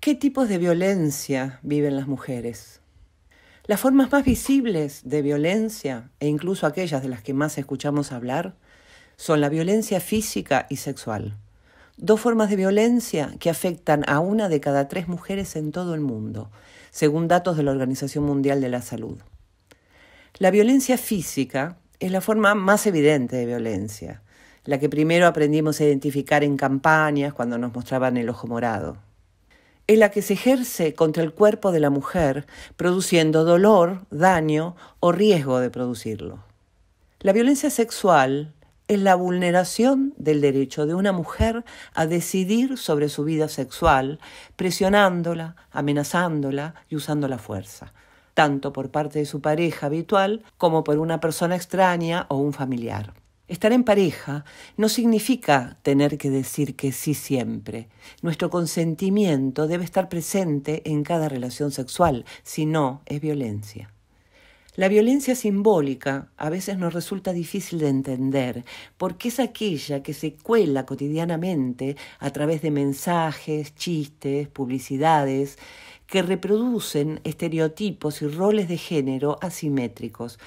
¿Qué tipos de violencia viven las mujeres? Las formas más visibles de violencia, e incluso aquellas de las que más escuchamos hablar, son la violencia física y sexual. Dos formas de violencia que afectan a una de cada tres mujeres en todo el mundo, según datos de la Organización Mundial de la Salud. La violencia física es la forma más evidente de violencia, la que primero aprendimos a identificar en campañas cuando nos mostraban el ojo morado es la que se ejerce contra el cuerpo de la mujer, produciendo dolor, daño o riesgo de producirlo. La violencia sexual es la vulneración del derecho de una mujer a decidir sobre su vida sexual, presionándola, amenazándola y usando la fuerza, tanto por parte de su pareja habitual como por una persona extraña o un familiar. Estar en pareja no significa tener que decir que sí siempre. Nuestro consentimiento debe estar presente en cada relación sexual, si no es violencia. La violencia simbólica a veces nos resulta difícil de entender porque es aquella que se cuela cotidianamente a través de mensajes, chistes, publicidades que reproducen estereotipos y roles de género asimétricos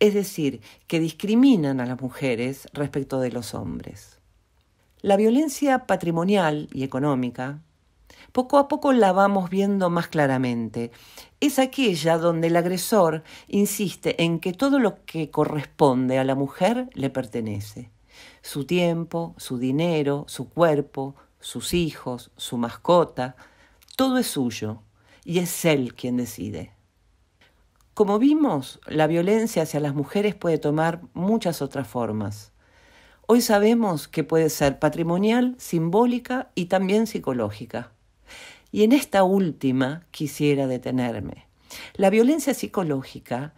es decir, que discriminan a las mujeres respecto de los hombres. La violencia patrimonial y económica, poco a poco la vamos viendo más claramente. Es aquella donde el agresor insiste en que todo lo que corresponde a la mujer le pertenece. Su tiempo, su dinero, su cuerpo, sus hijos, su mascota, todo es suyo y es él quien decide. Como vimos, la violencia hacia las mujeres puede tomar muchas otras formas. Hoy sabemos que puede ser patrimonial, simbólica y también psicológica. Y en esta última quisiera detenerme. La violencia psicológica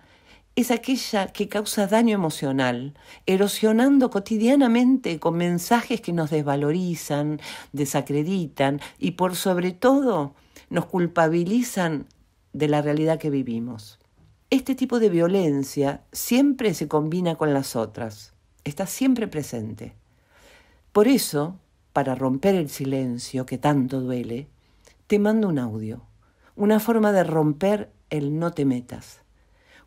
es aquella que causa daño emocional, erosionando cotidianamente con mensajes que nos desvalorizan, desacreditan y por sobre todo nos culpabilizan de la realidad que vivimos. Este tipo de violencia siempre se combina con las otras, está siempre presente. Por eso, para romper el silencio que tanto duele, te mando un audio, una forma de romper el no te metas,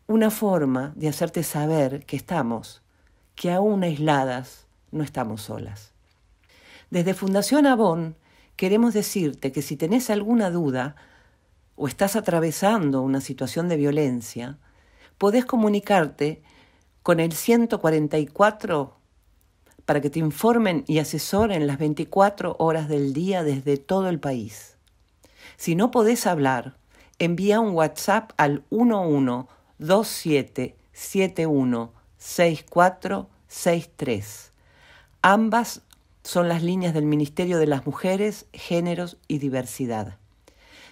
una forma de hacerte saber que estamos, que aún aisladas no estamos solas. Desde Fundación Avon queremos decirte que si tenés alguna duda, o estás atravesando una situación de violencia, podés comunicarte con el 144 para que te informen y asesoren las 24 horas del día desde todo el país. Si no podés hablar, envía un WhatsApp al 1127716463. Ambas son las líneas del Ministerio de las Mujeres, Géneros y Diversidad.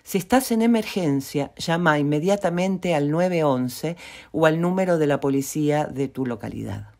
Si estás en emergencia, llama inmediatamente al 911 o al número de la policía de tu localidad.